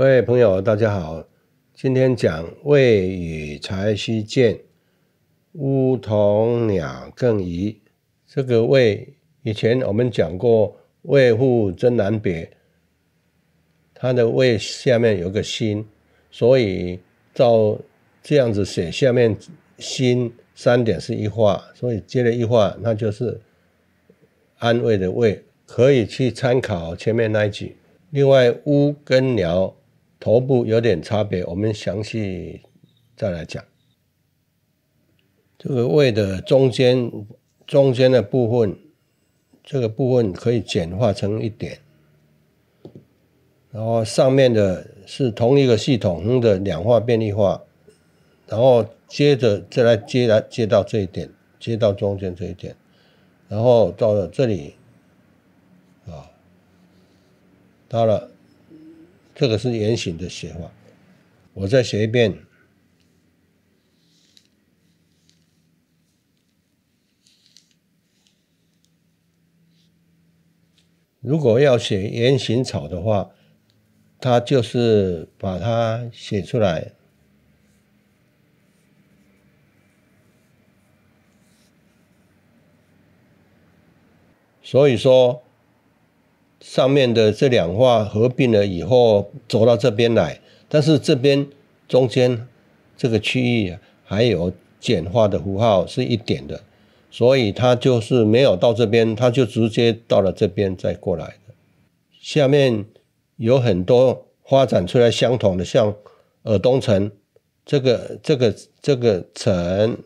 各位朋友，大家好。今天讲未语才须见，乌桐鸟更移。这个未，以前我们讲过，未户真难别。它的未下面有个心，所以照这样子写，下面心三点是一画，所以接了一画，那就是安慰的慰，可以去参考前面那一句。另外，乌跟鸟。头部有点差别，我们详细再来讲。这个胃的中间中间的部分，这个部分可以简化成一点。然后上面的是同一个系统的两化便利化，然后接着再来接来接到这一点，接到中间这一点，然后到了这里啊，到了。这个是圆形的写法，我再写一遍。如果要写圆形草的话，它就是把它写出来。所以说。上面的这两画合并了以后，走到这边来，但是这边中间这个区域还有简化的符号是一点的，所以它就是没有到这边，它就直接到了这边再过来的。下面有很多发展出来相同的，像耳东城这个、这个、这个城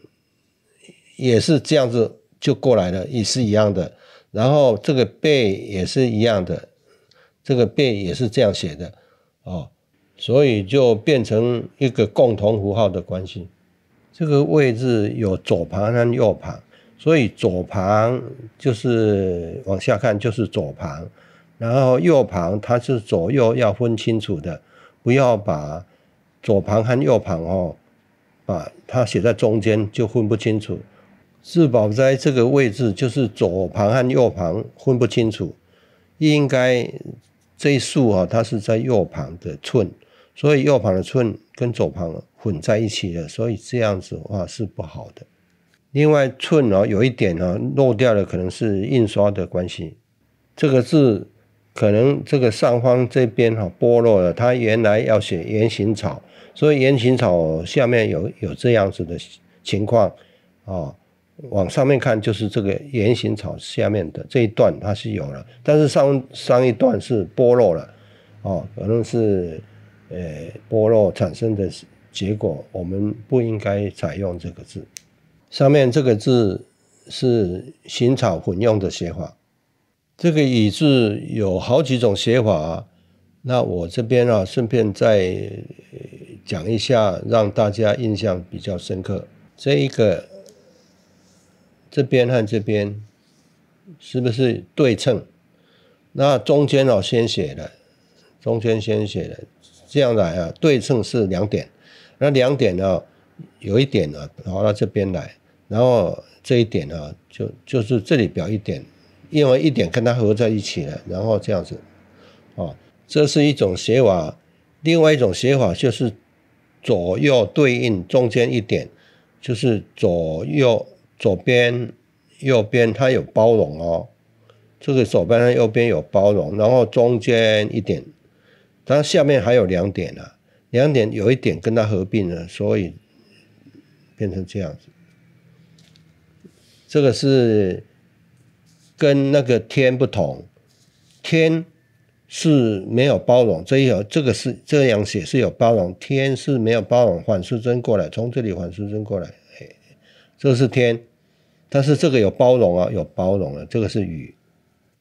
也是这样子就过来了，也是一样的。然后这个贝也是一样的，这个贝也是这样写的哦，所以就变成一个共同符号的关系。这个位置有左旁和右旁，所以左旁就是往下看就是左旁，然后右旁它是左右要分清楚的，不要把左旁和右旁哦，把它写在中间就分不清楚。四宝在这个位置，就是左旁和右旁分不清楚。应该这一竖啊，它是在右旁的寸，所以右旁的寸跟左旁混在一起了。所以这样子的话是不好的。另外，寸哦，有一点哈漏掉了，可能是印刷的关系。这个字可能这个上方这边哈剥落了，它原来要写圆形草，所以圆形草下面有有这样子的情况啊。往上面看，就是这个圆形草下面的这一段，它是有了，但是上上一段是剥落了，哦，可能是呃剥落产生的结果。我们不应该采用这个字。上面这个字是行草混用的写法。这个乙字有好几种写法，啊，那我这边啊，顺便再讲一下，让大家印象比较深刻。这一个。这边和这边是不是对称？那中间哦先写的，中间先写的，这样来啊，对称是两点，那两点呢，有一点呢，后到这边来，然后这一点呢，就就是这里表一点，因为一点跟它合在一起了，然后这样子，啊，这是一种写法，另外一种写法就是左右对应，中间一点就是左右。左边、右边，它有包容哦。这个左边、右边有包容，然后中间一点，它下面还有两点呢。两点有一点跟它合并了，所以变成这样子。这个是跟那个天不同，天是没有包容。这一有这个是这样写，是有包容。天是没有包容。反时针过来，从这里反时针过来，哎，这是天。但是这个有包容啊，有包容啊，这个是雨。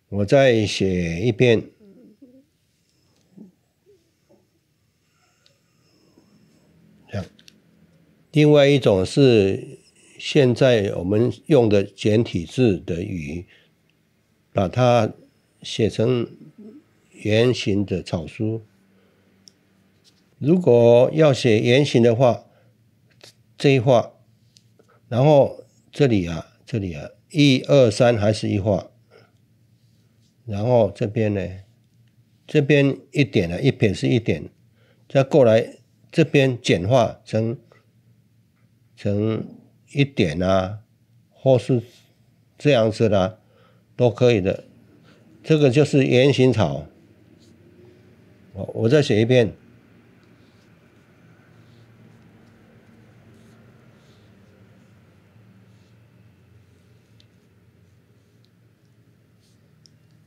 我再写一遍，这样。另外一种是现在我们用的简体字的雨，把它写成圆形的草书。如果要写圆形的话，这一画，然后这里啊。这里啊，一二三还是一画，然后这边呢，这边一点啊，一撇是一点，再过来这边简化成成一点啊，或是这样子的都可以的，这个就是圆形草。我我再写一遍。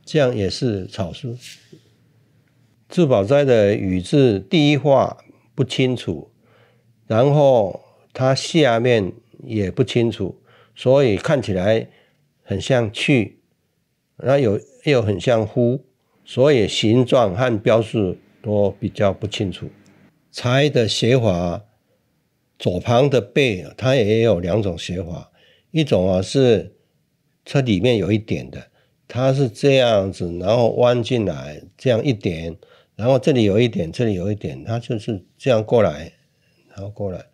这样也是草书。智宝斋的宇字第一画不清楚，然后它下面也不清楚，所以看起来很像去，然后有又很像乎，所以形状和标示都比较不清楚。才的写法，左旁的贝它也有两种写法，一种啊是这里面有一点的。它是这样子，然后弯进来，这样一点，然后这里有一点，这里有一点，它就是这样过来，然后过来，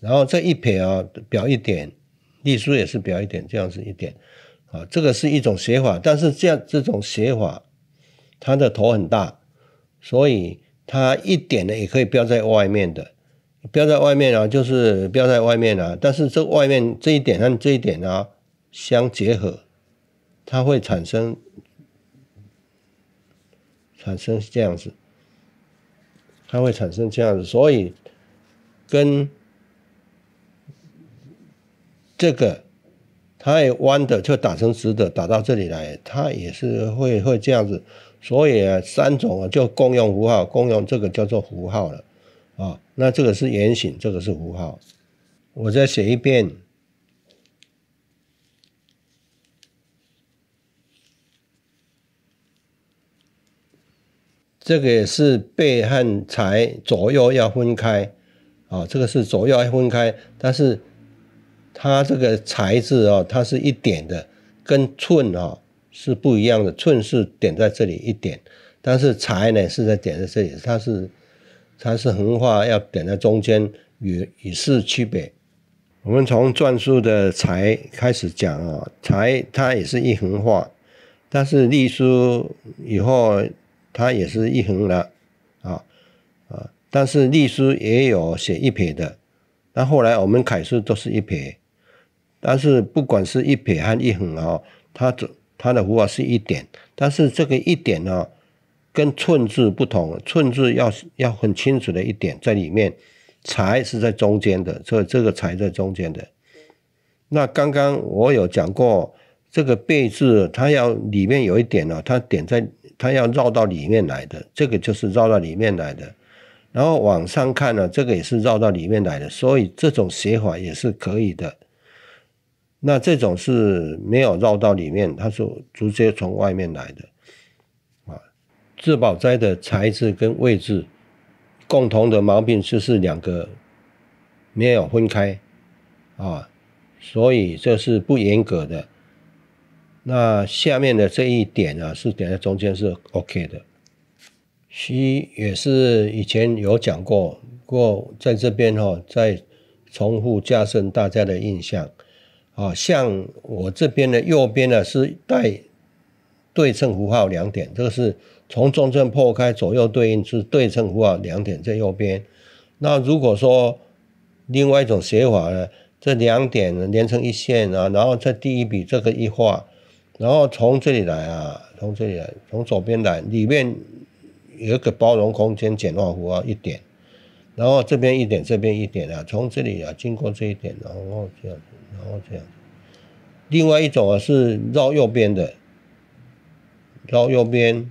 然后这一撇啊，表一点，隶书也是表一点，这样子一点，啊，这个是一种写法，但是这样这种写法，它的头很大，所以它一点呢也可以标在外面的，标在外面，呢，就是标在外面了，但是这外面这一点和这一点啊相结合。它会产生，产生这样子，它会产生这样子，所以跟这个，它也弯的就打成直的，打到这里来，它也是会会这样子，所以三种就共用符号，共用这个叫做符号了，啊，那这个是圆形，这个是符号，我再写一遍。这个也是背和财左右要分开，啊，这个是左右要分开，但是它这个材字啊，它是一点的，跟寸啊是不一样的，寸是点在这里一点，但是才呢是在点在这里，它是它是横画要点在中间，与与是区别。我们从篆书的财开始讲啊，才它也是一横画，但是隶书以后。它也是一横了，啊啊！但是隶书也有写一撇的，那后来我们楷书都是一撇。但是不管是一撇还是—一横哦，它这它的符号是一点。但是这个一点呢，跟寸字不同，寸字要要很清楚的一点在里面。才是在中间的，所以这个才在中间的。那刚刚我有讲过，这个贝字它要里面有一点呢，它点在。它要绕到里面来的，这个就是绕到里面来的。然后往上看呢，这个也是绕到里面来的，所以这种写法也是可以的。那这种是没有绕到里面，它是直接从外面来的。啊，自保斋的材质跟位置，共同的毛病就是两个没有分开啊，所以这是不严格的。那下面的这一点啊，是点在中间是 OK 的。C 也是以前有讲过，过在这边哈，再重复加深大家的印象啊。像我这边的右边呢，是带对称符号两点，这个是从中间破开，左右对应是对称符号两点在右边。那如果说另外一种写法呢，这两点连成一线啊，然后在第一笔这个一画。然后从这里来啊，从这里来，从左边来，里面有一个包容空间简化符号一点，然后这边一点，这边一点啊，从这里啊经过这一点，然后这样子，然后这样子。另外一种啊是绕右边的，绕右边。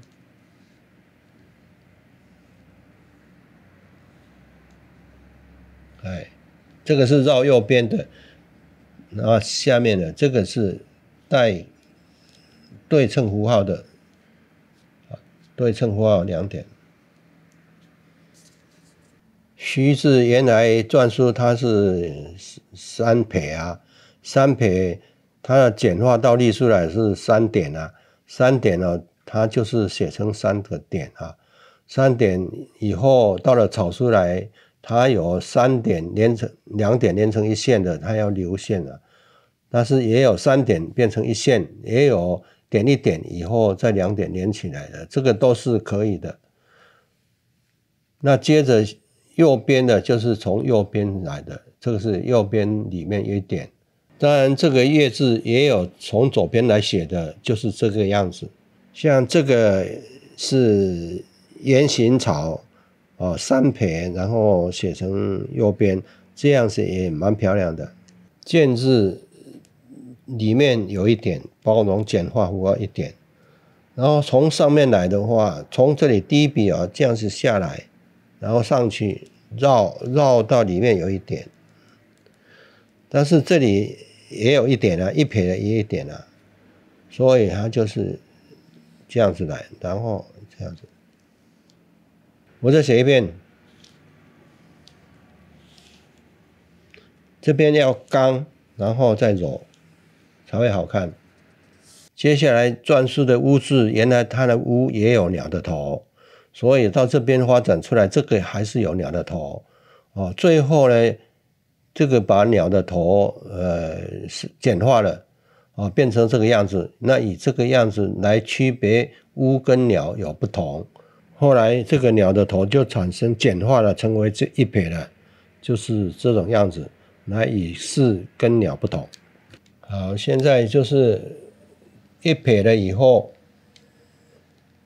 哎，这个是绕右边的，然后下面的这个是带。对称符号的对称符号两点。徐字原来篆书它是三撇啊，三撇，它要简化到隶书来是三点啊，三点啊，它就是写成三个点啊。三点以后到了草书来，它有三点连成两点连成一线的，它要流线了。但是也有三点变成一线，也有。点一点以后再两点连起来的，这个都是可以的。那接着右边的，就是从右边来的，这个是右边里面一点。当然，这个“月字也有从左边来写的，就是这个样子。像这个是圆形草，哦，三撇，然后写成右边，这样子也蛮漂亮的。见字。里面有一点包容简化符号一点，然后从上面来的话，从这里第一笔啊这样子下来，然后上去绕绕到里面有一点，但是这里也有一点啊，一撇的一点啊，所以它就是这样子来，然后这样子，我再写一遍，这边要刚，然后再柔。才会好看。接下来篆书的乌字，原来它的乌也有鸟的头，所以到这边发展出来，这个还是有鸟的头。哦，最后呢，这个把鸟的头，呃，是简化了，哦，变成这个样子。那以这个样子来区别乌跟鸟有不同。后来这个鸟的头就产生简化了，成为这一撇了，就是这种样子。来以是跟鸟不同。好，现在就是一撇了以后，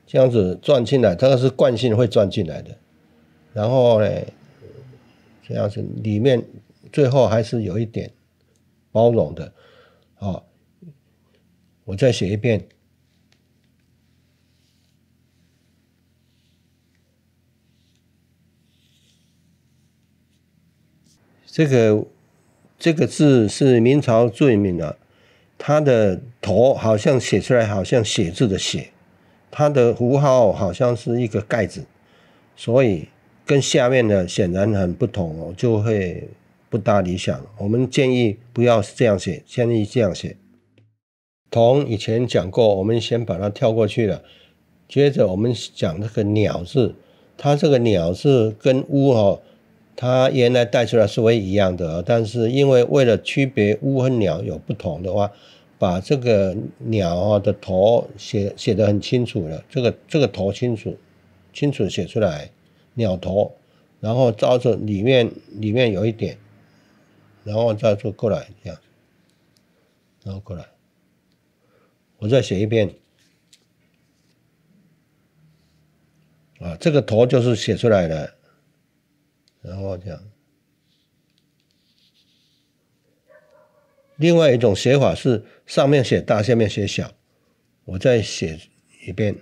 这样子转进来，这个是惯性会转进来的。然后呢，这样子里面最后还是有一点包容的。好，我再写一遍这个。这个字是明朝最名的，它的头好像写出来好像写字的写，它的符号好像是一个盖子，所以跟下面的显然很不同哦，就会不搭理想。我们建议不要是这样写，建议这样写。同以前讲过，我们先把它跳过去了。接着我们讲那个鸟字，它这个鸟字跟乌哈。它原来带出来是会一样的，但是因为为了区别乌和鸟有不同的话，把这个鸟的头写写得很清楚了，这个这个头清楚清楚写出来，鸟头，然后照着里面里面有一点，然后再做过来这样，然后过来，我再写一遍，啊，这个头就是写出来了。然后这样，另外一种写法是上面写大，下面写小。我再写一遍，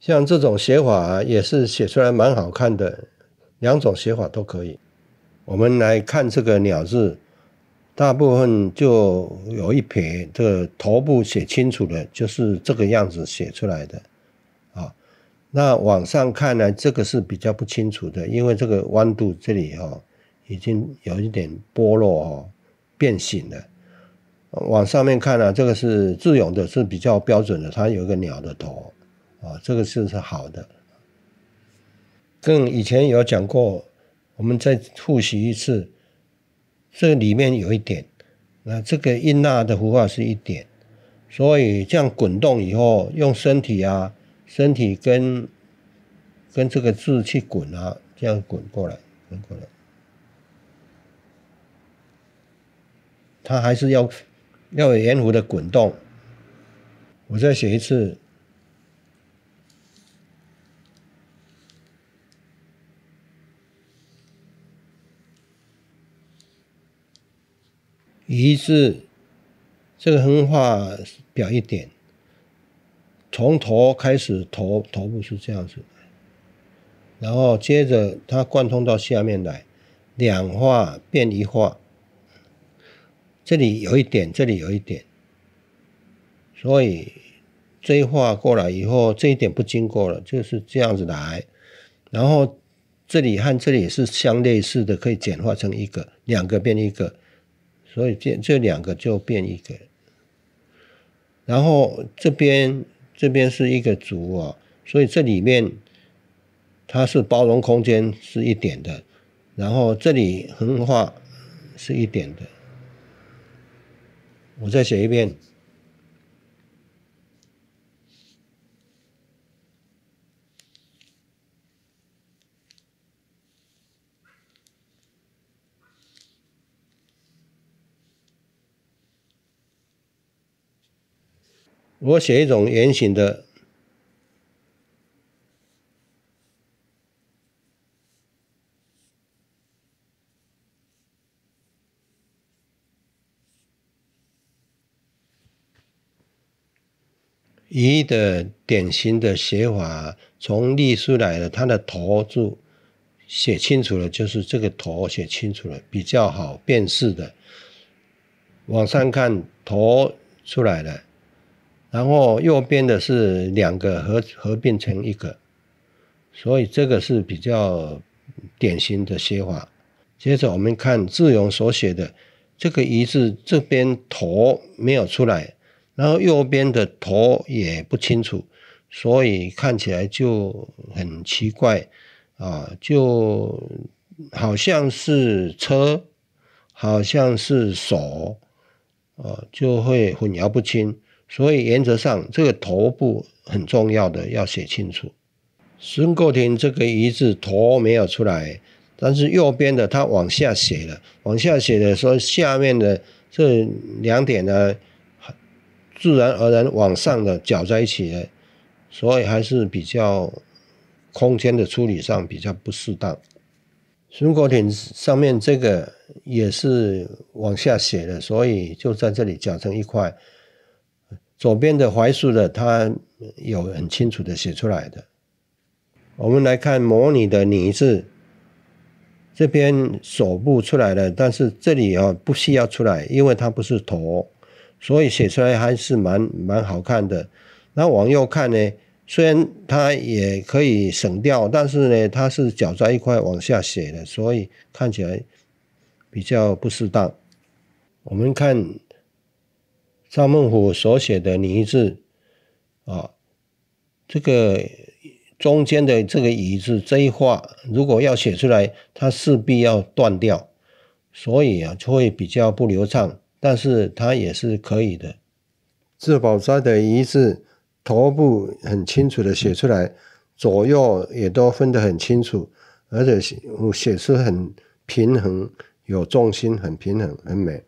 像这种写法也是写出来蛮好看的。两种写法都可以。我们来看这个鸟字。大部分就有一撇，这个头部写清楚的，就是这个样子写出来的，啊，那往上看呢，这个是比较不清楚的，因为这个弯度这里哈，已经有一点剥落哈，变形了。往上面看呢，这个是自由的，是比较标准的，它有一个鸟的头，啊，这个是是好的。更以前有讲过，我们再复习一次。这里面有一点，那这个印纳的弧化是一点，所以这样滚动以后，用身体啊，身体跟跟这个字去滚啊，这样滚过来，滚过来，它还是要要有圆弧的滚动。我再写一次。一字，这个横画表一点，从头开始头头部是这样子，然后接着它贯通到下面来，两画变一画，这里有一点，这里有一点，所以这一画过来以后，这一点不经过了，就是这样子来，然后这里和这里也是相类似的，可以简化成一个两个变一个。所以这这两个就变一个，然后这边这边是一个足哦，所以这里面它是包容空间是一点的，然后这里横画是一点的，我再写一遍。我写一种圆形的，一的典型的写法，从隶书来的，它的头就写清楚了，就是这个头写清楚了比较好辨识的，往上看头出来了。然后右边的是两个合合并成一个，所以这个是比较典型的写法。接着我们看志勇所写的这个“鱼”字，这边头没有出来，然后右边的头也不清楚，所以看起来就很奇怪啊，就好像是车，好像是手，啊，就会混淆不清。所以原则上，这个头部很重要的要写清楚。孙国庭这个“一”字头没有出来，但是右边的它往下写了，往下写的说下面的这两点呢，自然而然往上的搅在一起了，所以还是比较空间的处理上比较不适当。孙国庭上面这个也是往下写的，所以就在这里搅成一块。左边的槐树的，它有很清楚的写出来的。我们来看模拟的拟字，这边手部出来了，但是这里啊不需要出来，因为它不是头，所以写出来还是蛮蛮好看的。那往右看呢，虽然它也可以省掉，但是呢，它是脚在一块往下写的，所以看起来比较不适当。我们看。赵孟頫所写的“倪”字，啊，这个中间的这个“倪”字这一画，如果要写出来，它势必要断掉，所以啊就会比较不流畅。但是它也是可以的。智宝斋的“倪”字头部很清楚的写出来，左右也都分得很清楚，而且写写出很平衡，有重心，很平衡，很美。